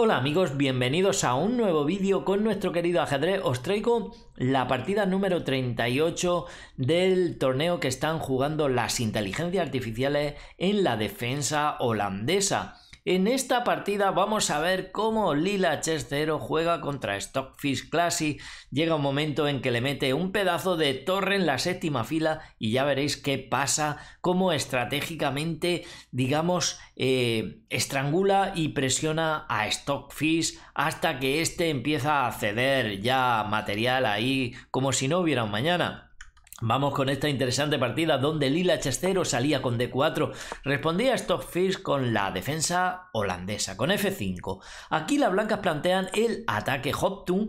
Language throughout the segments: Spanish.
Hola amigos, bienvenidos a un nuevo vídeo con nuestro querido ajedrez. Os traigo la partida número 38 del torneo que están jugando las inteligencias artificiales en la defensa holandesa. En esta partida vamos a ver cómo Lila 0 juega contra Stockfish Classy. Llega un momento en que le mete un pedazo de torre en la séptima fila y ya veréis qué pasa, cómo estratégicamente, digamos, eh, estrangula y presiona a Stockfish hasta que éste empieza a ceder ya material ahí como si no hubiera un mañana. Vamos con esta interesante partida donde Lila Chestero salía con D4, respondía Stockfish con la defensa holandesa, con F5. Aquí las blancas plantean el ataque Hoptun,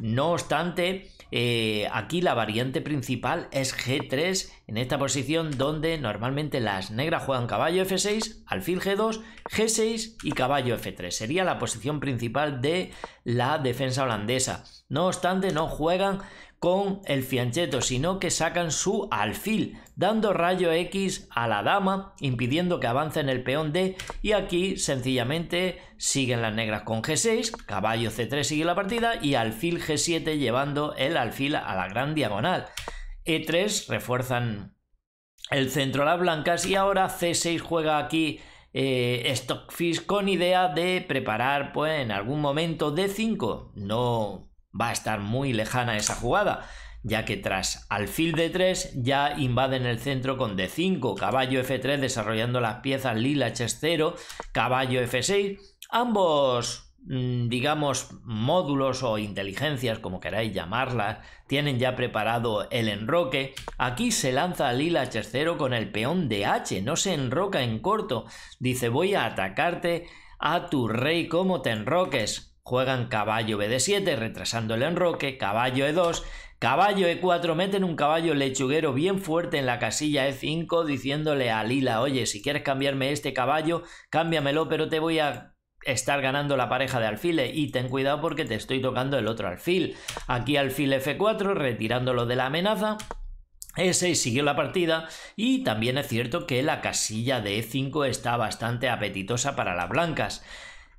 no obstante, eh, aquí la variante principal es G3, en esta posición donde normalmente las negras juegan caballo F6, alfil G2, G6 y caballo F3. Sería la posición principal de la defensa holandesa. No obstante, no juegan con el fiancheto, sino que sacan su alfil, dando rayo X a la dama, impidiendo que avance en el peón D, y aquí sencillamente siguen las negras con G6, caballo C3 sigue la partida, y alfil G7 llevando el alfil a la gran diagonal. E3 refuerzan el centro a las blancas, y ahora C6 juega aquí eh, Stockfish con idea de preparar pues en algún momento D5, no va a estar muy lejana esa jugada, ya que tras alfil de 3 ya invaden el centro con D5, caballo F3 desarrollando las piezas lila H0, caballo F6, ambos mm, digamos, módulos o inteligencias, como queráis llamarlas, tienen ya preparado el enroque. Aquí se lanza lila H0 con el peón de H, no se enroca en corto. Dice, voy a atacarte a tu rey como te enroques. Juegan caballo BD7, retrasándole el enroque, caballo E2, caballo E4, meten un caballo lechuguero bien fuerte en la casilla E5, diciéndole a Lila, oye, si quieres cambiarme este caballo, cámbiamelo, pero te voy a estar ganando la pareja de alfiles y ten cuidado porque te estoy tocando el otro alfil. Aquí alfil F4, retirándolo de la amenaza. E6 siguió la partida y también es cierto que la casilla de E5 está bastante apetitosa para las blancas.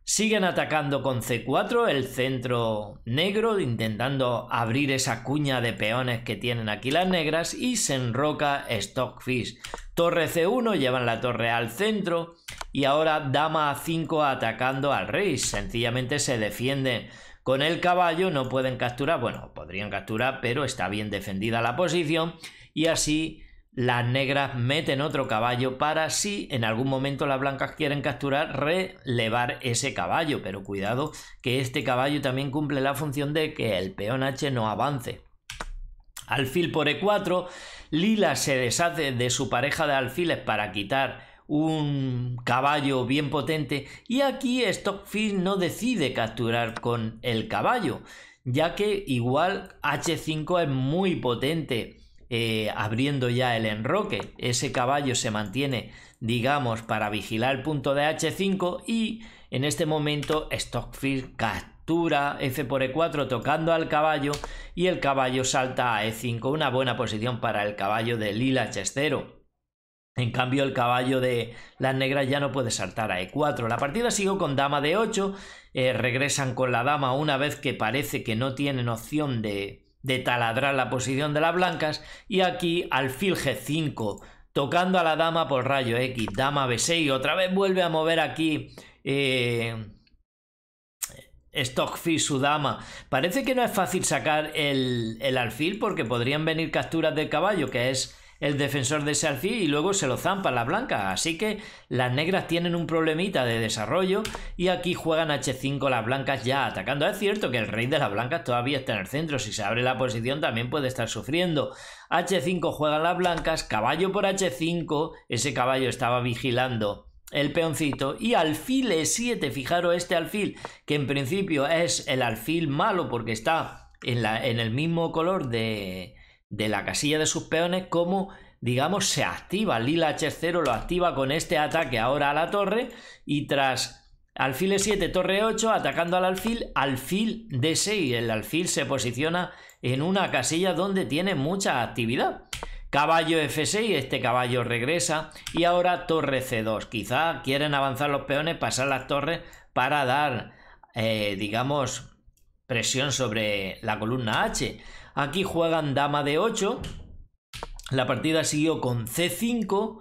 Siguen atacando con C4 el centro negro, intentando abrir esa cuña de peones que tienen aquí las negras y se enroca Stockfish. Torre C1, llevan la torre al centro y ahora dama A5 atacando al rey. Sencillamente se defiende con el caballo, no pueden capturar, bueno, podrían capturar, pero está bien defendida la posición y así las negras meten otro caballo para si en algún momento las blancas quieren capturar, relevar ese caballo. Pero cuidado que este caballo también cumple la función de que el peón H no avance. Alfil por E4, Lila se deshace de su pareja de alfiles para quitar un caballo bien potente y aquí Stockfish no decide capturar con el caballo, ya que igual H5 es muy potente eh, abriendo ya el enroque. Ese caballo se mantiene, digamos, para vigilar el punto de H5 y en este momento Stockfield captura F por E4 tocando al caballo y el caballo salta a E5, una buena posición para el caballo de Lila H0. En cambio, el caballo de las negras ya no puede saltar a e4. La partida sigue con dama de 8. Eh, regresan con la dama una vez que parece que no tienen opción de, de taladrar la posición de las blancas y aquí alfil g5 tocando a la dama por rayo x dama b6 otra vez vuelve a mover aquí eh, Stockfish su dama parece que no es fácil sacar el alfil porque podrían venir capturas del caballo que es el defensor de ese alfil y luego se lo zampa la blanca. Así que las negras tienen un problemita de desarrollo y aquí juegan h5 las blancas ya atacando. Es cierto que el rey de las blancas todavía está en el centro. Si se abre la posición también puede estar sufriendo. h5 juegan las blancas, caballo por h5. Ese caballo estaba vigilando el peoncito y alfil e7, fijaros este alfil que en principio es el alfil malo porque está en, la, en el mismo color de, de la casilla de sus peones como digamos, se activa. Lila H0 lo activa con este ataque ahora a la torre y tras alfil E7, torre 8, atacando al alfil, alfil D6. El alfil se posiciona en una casilla donde tiene mucha actividad. Caballo F6, este caballo regresa y ahora torre C2. Quizá quieren avanzar los peones, pasar las torres para dar, eh, digamos, presión sobre la columna H. Aquí juegan dama de 8. La partida siguió con C5.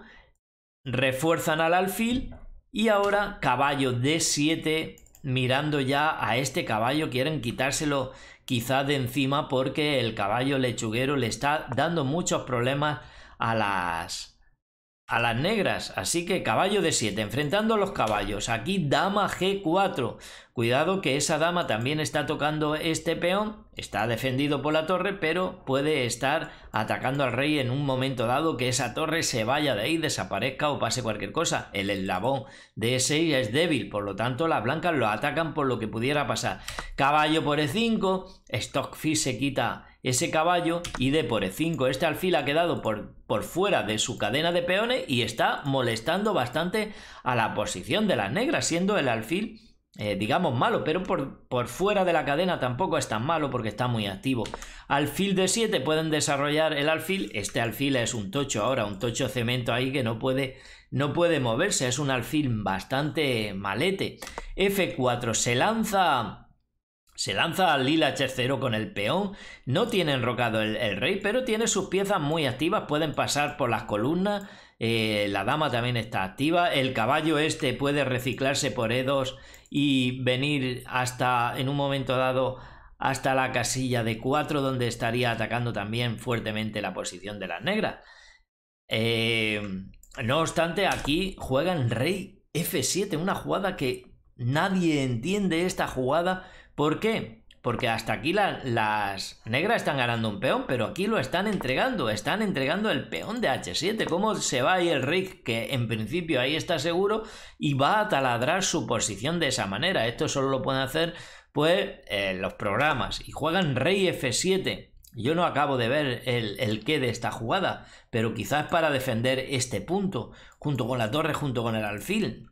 Refuerzan al alfil. Y ahora caballo D7. Mirando ya a este caballo. Quieren quitárselo quizá de encima porque el caballo lechuguero le está dando muchos problemas a las a las negras. Así que caballo de 7, enfrentando a los caballos. Aquí dama G4. Cuidado que esa dama también está tocando este peón. Está defendido por la torre, pero puede estar atacando al rey en un momento dado que esa torre se vaya de ahí, desaparezca o pase cualquier cosa. El eslabón de E6 es débil, por lo tanto las blancas lo atacan por lo que pudiera pasar. Caballo por E5, Stockfish se quita ese caballo y d por E5. Este alfil ha quedado por, por fuera de su cadena de peones y está molestando bastante a la posición de las negras, siendo el alfil eh, digamos malo, pero por, por, fuera de la cadena tampoco es tan malo porque está muy activo. Alfil de 7 pueden desarrollar el alfil, este alfil es un tocho ahora, un tocho cemento ahí que no puede, no puede moverse, es un alfil bastante malete. F4 se lanza se lanza al lila h con el peón, no tiene enrocado el, rey, pero tiene sus piezas muy activas, pueden pasar por las columnas, eh, la dama también está activa, el caballo este puede reciclarse por E2 y venir hasta, en un momento dado, hasta la casilla de 4, donde estaría atacando también fuertemente la posición de las negras. Eh, no obstante, aquí juegan rey F7, una jugada que nadie entiende esta jugada ¿Por qué? Porque hasta aquí las negras están ganando un peón, pero aquí lo están entregando. Están entregando el peón de H7. ¿Cómo se va ahí el Rick, que en principio ahí está seguro, y va a taladrar su posición de esa manera? Esto solo lo pueden hacer pues eh, los programas. Y juegan Rey F7. Yo no acabo de ver el, el, qué de esta jugada, pero quizás para defender este punto, junto con la torre, junto con el alfil.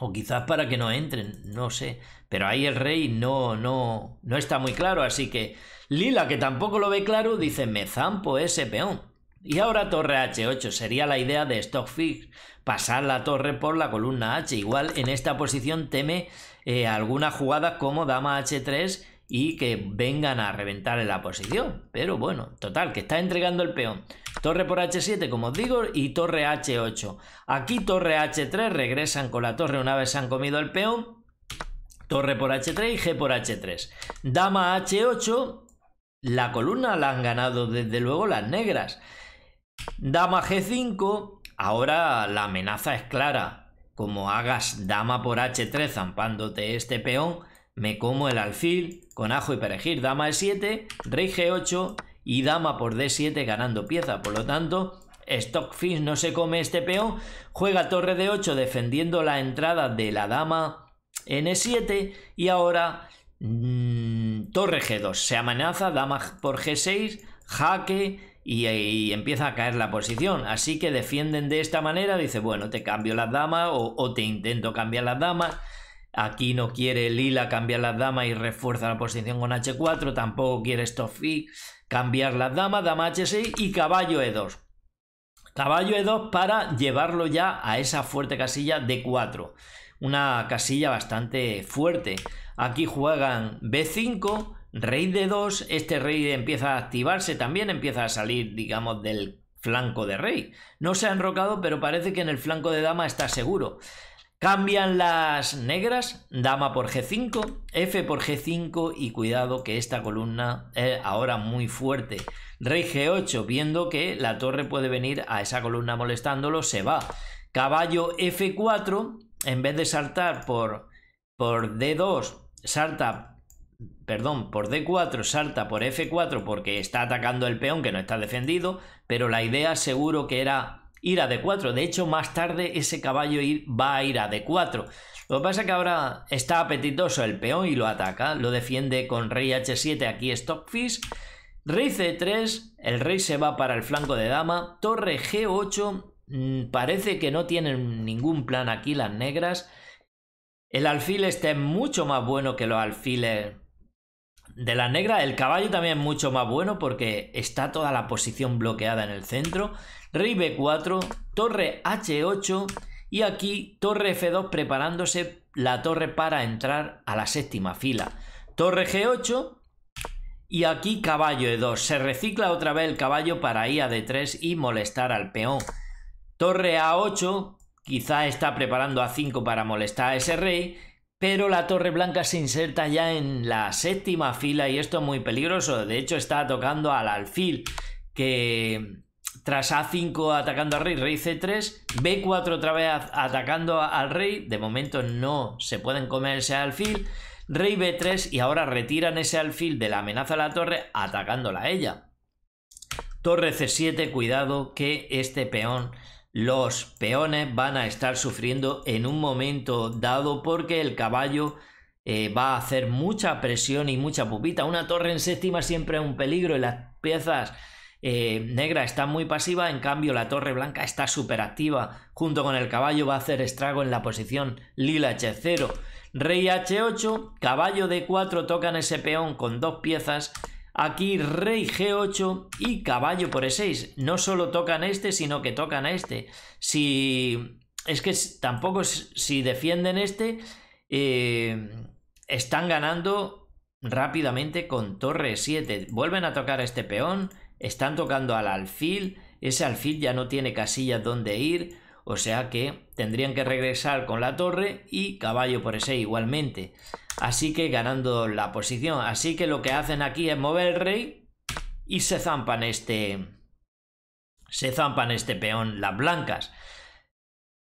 O quizás para que no entren, no sé. Pero ahí el rey no, no, no está muy claro. Así que Lila, que tampoco lo ve claro, dice, me zampo ese peón. Y ahora torre H8 sería la idea de Stockfish, pasar la torre por la columna H. Igual en esta posición teme eh, alguna jugada como dama H3 y que vengan a reventar en la posición. Pero bueno, total, que está entregando el peón. Torre por H7, como os digo, y torre H8. Aquí torre H3, regresan con la torre una vez se han comido el peón. Torre por H3 y G por H3. Dama H8, la columna la han ganado desde luego las negras. Dama G5, ahora la amenaza es clara. Como hagas dama por H3 zampándote este peón, me como el alfil con ajo y perejil. Dama e7, rey g8 y dama por d7 ganando pieza. Por lo tanto, Stockfish no se come este peón. Juega torre d 8 defendiendo la entrada de la dama en e 7 y ahora mm, torre g2. Se amenaza, dama por g6, jaque y, empieza a caer la posición. Así que defienden de esta manera. Dice, bueno, te cambio las damas o, o te intento cambiar las damas. Aquí no quiere Lila cambiar las damas y refuerza la posición con H4. Tampoco quiere Stoffi cambiar las damas, dama H6 y caballo E2. Caballo E2 para llevarlo ya a esa fuerte casilla D4. Una casilla bastante fuerte. Aquí juegan B5, rey D2. Este rey empieza a activarse también, empieza a salir, digamos, del flanco de rey. No se ha enrocado, pero parece que en el flanco de dama está seguro. Cambian las negras, dama por G5, F por G5 y cuidado que esta columna es ahora muy fuerte. Rey G8, viendo que la torre puede venir a esa columna molestándolo, se va. Caballo F4, en vez de saltar por, por D2, salta, perdón, por D4, salta por F4 porque está atacando el peón que no está defendido, pero la idea seguro que era ir a D4. De hecho, más tarde ese caballo va a ir a D4. Lo que pasa es que ahora está apetitoso el peón y lo ataca. Lo defiende con rey H7, aquí Stockfish. Rey C3, el rey se va para el flanco de dama. Torre G8, mm, parece que no tienen ningún plan aquí las negras. El alfil está mucho más bueno que los alfiles de la negra, el caballo también es mucho más bueno porque está toda la posición bloqueada en el centro. Rey B4, torre H8 y aquí torre F2 preparándose la torre para entrar a la séptima fila. Torre G8 y aquí caballo E2. Se recicla otra vez el caballo para ir a D3 y molestar al peón. Torre A8 quizá está preparando A5 para molestar a ese rey pero la Torre Blanca se inserta ya en la séptima fila y esto es muy peligroso. De hecho, está tocando al alfil que tras A5 atacando al rey, rey C3, B4 otra vez atacando al rey, de momento no se pueden comer ese alfil, rey B3 y ahora retiran ese alfil de la amenaza a la torre atacándola a ella. Torre C7, cuidado que este peón los peones van a estar sufriendo en un momento dado porque el caballo eh, va a hacer mucha presión y mucha pupita. Una torre en séptima siempre es un peligro y las piezas eh, negras están muy pasivas, en cambio la torre blanca está súper activa. Junto con el caballo va a hacer estrago en la posición lila h0. Rey h8, caballo d4, tocan ese peón con dos piezas Aquí rey g8 y caballo por e6. No solo tocan este, sino que tocan a este. Si... Es que tampoco si defienden este, eh, están ganando rápidamente con torre 7. Vuelven a tocar a este peón, están tocando al alfil. Ese alfil ya no tiene casilla donde ir, o sea que tendrían que regresar con la torre y caballo por e6 igualmente. Así que ganando la posición. Así que lo que hacen aquí es mover el rey y se zampan este... Se zampan este peón las blancas.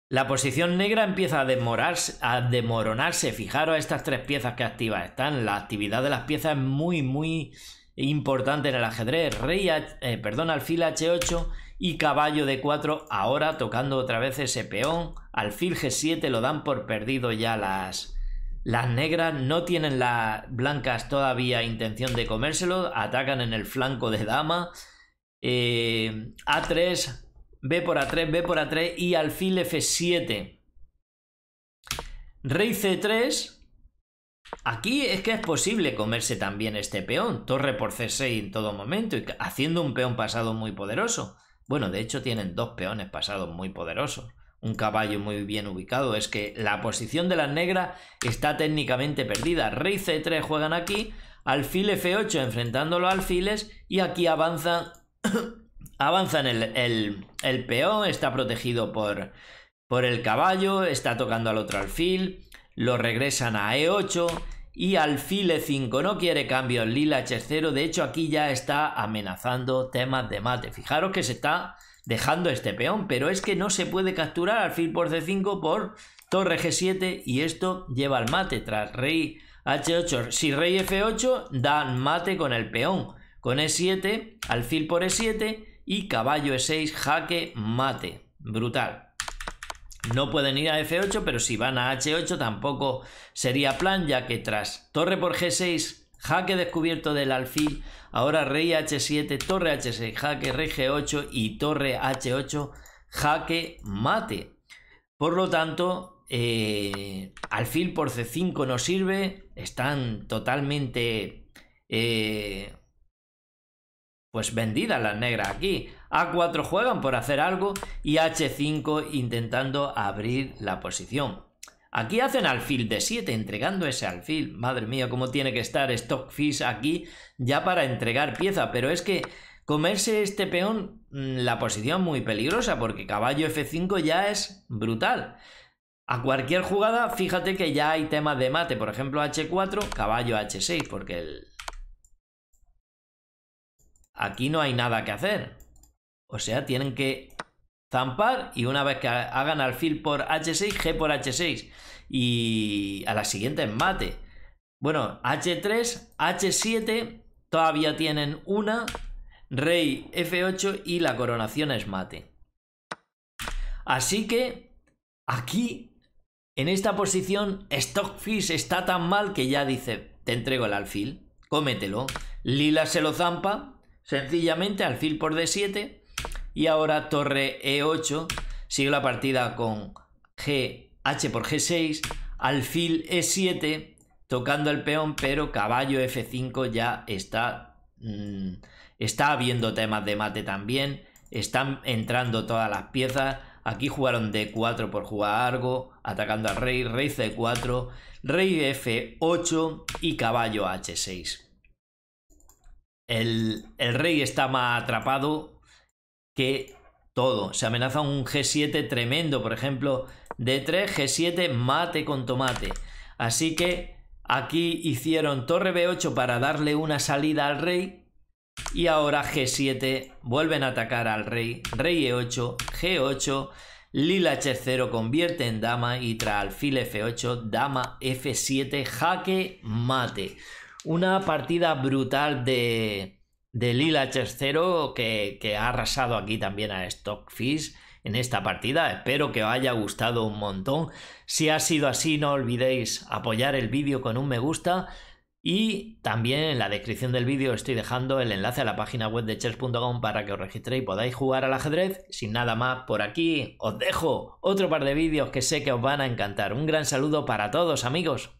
La posición negra empieza a, demorarse, a demoronarse. Fijaros estas tres piezas que activas están. La actividad de las piezas es muy, muy importante en el ajedrez. Rey, eh, perdón, alfil H8 y caballo D4. Ahora tocando otra vez ese peón. Alfil G7 lo dan por perdido ya las, las negras no tienen las blancas todavía intención de comérselo, atacan en el flanco de dama. Eh, A3, B por A3, B por A3 y alfil F7. Rey C3. Aquí es que es posible comerse también este peón. Torre por C6 en todo momento, haciendo un peón pasado muy poderoso. Bueno, de hecho tienen dos peones pasados muy poderosos un caballo muy bien ubicado. Es que la posición de las negras está técnicamente perdida. Rey C3 juegan aquí, alfil F8 enfrentándolo a alfiles y aquí avanzan, avanzan el, el, peón, está protegido por, por el caballo, está tocando al otro alfil, lo regresan a E8 y alfil E5 no quiere cambios, lila H0, de hecho aquí ya está amenazando temas de mate. Fijaros que se está dejando este peón, pero es que no se puede capturar alfil por c5 por torre g7 y esto lleva al mate tras rey h8. Si rey f8 dan mate con el peón, con e7, alfil por e7 y caballo e6, jaque, mate. Brutal. No pueden ir a f8, pero si van a h8 tampoco sería plan, ya que tras torre por g6, Jaque descubierto del alfil, ahora rey h7, torre h6, jaque rey g8 y torre h8, jaque mate. Por lo tanto, eh, alfil por c5 no sirve, están totalmente eh, pues vendidas las negras aquí. A4 juegan por hacer algo y H5 intentando abrir la posición. Aquí hacen alfil de 7, entregando ese alfil. Madre mía, cómo tiene que estar Stockfish aquí ya para entregar pieza. Pero es que comerse este peón, mm, la posición muy peligrosa, porque caballo F5 ya es brutal. A cualquier jugada, fíjate que ya hay temas de mate. Por ejemplo, H4, caballo H6, porque el... Aquí no hay nada que hacer. O sea, tienen que zampar y una vez que hagan alfil por H6, G por H6 y a la siguiente es mate. Bueno, H3, H7, todavía tienen una, Rey F8 y la coronación es mate. Así que aquí, en esta posición, Stockfish está tan mal que ya dice, te entrego el alfil, cómetelo. Lila se lo zampa, sencillamente alfil por D7 y ahora torre E8, sigue la partida con G, H por G6, alfil E7, tocando el peón, pero caballo F5 ya está... Mm, está habiendo temas de mate también, están entrando todas las piezas, aquí jugaron D4 por jugar algo, atacando al rey, rey C4, rey F8 y caballo H6. El, el rey está más atrapado que todo. Se amenaza un G7 tremendo, por ejemplo, D3, G7, mate con tomate. Así que aquí hicieron torre B8 para darle una salida al rey. Y ahora G7, vuelven a atacar al rey, rey E8, G8, lila H0 convierte en dama y tras alfil F8, dama F7, jaque mate. Una partida brutal de, de Lila que, que ha arrasado aquí también a Stockfish en esta partida. Espero que os haya gustado un montón. Si ha sido así, no olvidéis apoyar el vídeo con un me gusta. Y también en la descripción del vídeo estoy dejando el enlace a la página web de chess.com para que os registréis y podáis jugar al ajedrez. Sin nada más por aquí, os dejo otro par de vídeos que sé que os van a encantar. Un gran saludo para todos amigos.